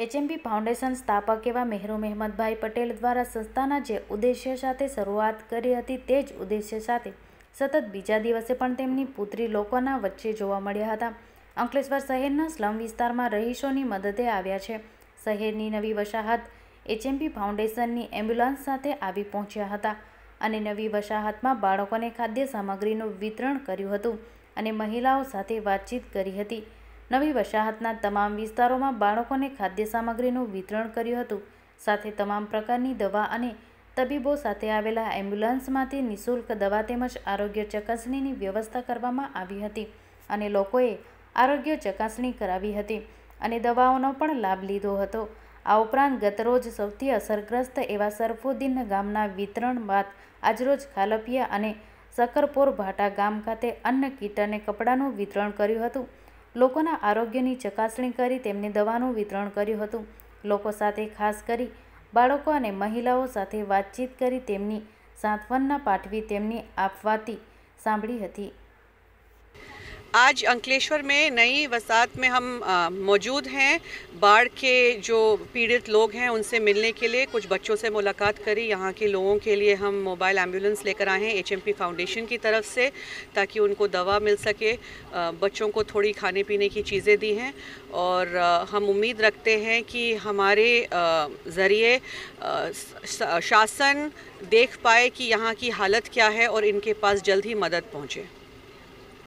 એચએમબી foundation સ્થાપક એવા મહેરૂમ મહેમદભાઈ પટેલ દ્વારા સંસ્થાના જે ઉદ્દેશ્ય સાથે શરૂઆત કરી હતી તે જ ઉદ્દેશ્ય સાથે સતત બીજા દિવસે પણ તેમની પુત્રી લોકોના વચ્ચે જોવા મળ્યા હતા અંકલેશ્વર શહેરના સ્લમ વિસ્તારમાં રહીશોની મદદે આવ્યા છે શહેરની નવી વસાહત એચએમપી ફાઉન્ડેશનની એમ્બ્યુલન્સ સાથે આવી પહોંચ્યા હતા અને નવી વસાહતમાં બાળકોને ખાદ્ય સામગ્રીનું વિતરણ કર્યું હતું અને મહિલાઓ સાથે વાતચીત કરી હતી નવી વસાહતના તમામ વિસ્તારોમાં બાળકોને ખાદ્ય સામગ્રીનું વિતરણ કર્યું હતું સાથે તમામ પ્રકારની દવા અને તબીબો સાથે આવેલા એમ્બ્યુલન્સમાંથી નિઃશુલ્ક દવા તેમજ આરોગ્ય ચકાસણીની વ્યવસ્થા કરવામાં આવી હતી અને લોકોએ આરોગ્ય ચકાસણી કરાવી હતી અને દવાઓનો પણ લાભ લીધો હતો આ ઉપરાંત ગતરોજ સૌથી અસરગ્રસ્ત એવા સરફુદ્દીન ગામના વિતરણ બાદ આજરોજ ખાલપિયા અને સકરપોર ભાટા ગામ ખાતે અન્ન કીટ અને કપડાનું વિતરણ કર્યું હતું લોકોના આરોગ્યની ચકાસણી કરી તેમને દવાનું વિતરણ કર્યું હતું લોકો સાથે ખાસ કરી બાળકો અને મહિલાઓ સાથે વાતચીત કરી તેમની સાંત્વના પાઠવી તેમની આપવાતી સાંભળી હતી आज अंकलेश्वर में नई वसात में हम मौजूद हैं बाढ़ के जो पीड़ित लोग हैं उनसे मिलने के लिए कुछ बच्चों से मुलाकात करी यहाँ के लोगों के लिए हम मोबाइल एम्बुलेंस लेकर आए हैं एचएमपी फाउंडेशन की तरफ से ताकि उनको दवा मिल सके बच्चों को थोड़ी खाने पीने की चीज़ें दी हैं और हम उम्मीद रखते हैं कि हमारे ज़रिए शासन देख पाए कि यहाँ की हालत क्या है और इनके पास जल्द ही मदद पहुँचे